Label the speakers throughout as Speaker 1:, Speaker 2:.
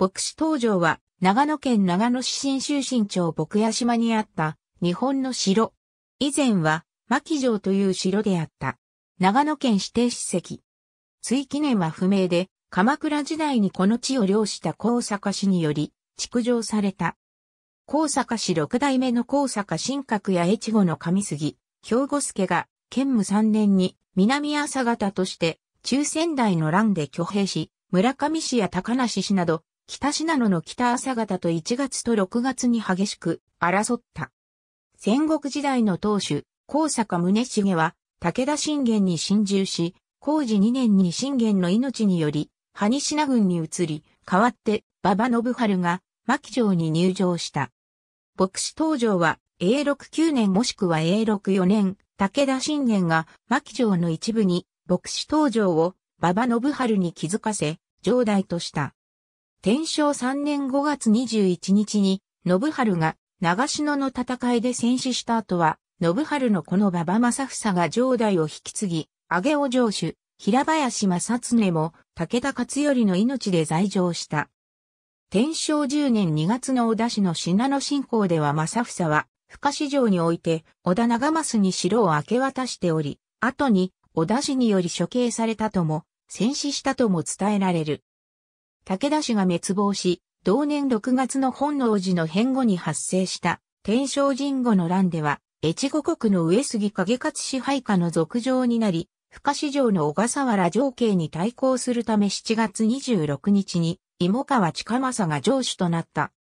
Speaker 1: 牧師登場は、長野県長野市新州新町牧屋島にあった日本の城。以前は、牧城という城であった。長野県指定史跡。追記念は不明で、鎌倉時代にこの地を領した高坂氏により、築城された。高坂氏六代目の高坂新閣や越後の上杉、兵庫助が、県武三年に南朝方として、中仙台の乱で挙兵し、村上氏や高梨氏など、北信濃の北朝方と1月と6月に激しく争った。戦国時代の当主、高坂宗茂は、武田信玄に侵入し、工事2年に信玄の命により、羽品軍に移り、代わって、馬場信春が、牧城に入城した。牧師登場は、永禄9年もしくは永禄4年、武田信玄が、牧城の一部に、牧師登場を、馬場信春に気づかせ、城代とした。天正3年5月21日に、信春が長篠の戦いで戦死した後は、信春のこの馬場正房が城代を引き継ぎ、上尾城主、平林正常も武田勝頼の命で在城した。天正10年2月の織田氏の信濃侵攻では正房は、深市城において織田長松に城を明け渡しており、後に織田氏により処刑されたとも、戦死したとも伝えられる。武田氏が滅亡し、同年6月の本能寺の変後に発生した天正神後の乱では、越後国の上杉景勝支配下の続上になり、深市城の小笠原城慶に対抗するため7月26日に、芋川近政が城主となった。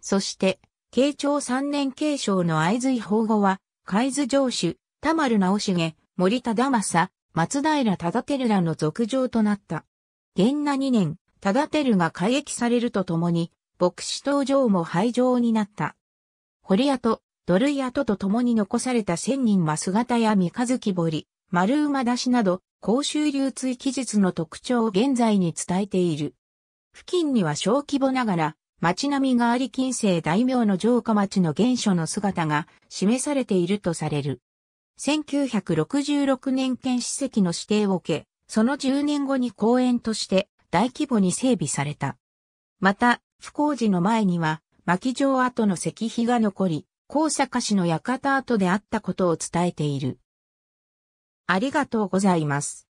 Speaker 1: そして、慶長3年慶長の合図法後は、海津城主、田丸直重、森田正、松平忠輝らの続上となった。元那2年、ただ、テルが改役されるとともに、牧師登場も廃場になった。堀跡、土塁ドルイとと共に残された千人は姿や三日月堀、丸馬出しなど、公衆流通記述の特徴を現在に伝えている。付近には小規模ながら、町並みがあり近世大名の城下町の原初の姿が示されているとされる。1966年県史跡の指定を受け、その10年後に公園として大規模に整備された。また、不工事の前には、巻城跡の石碑が残り、高坂市の館跡であったことを伝えている。ありがとうございます。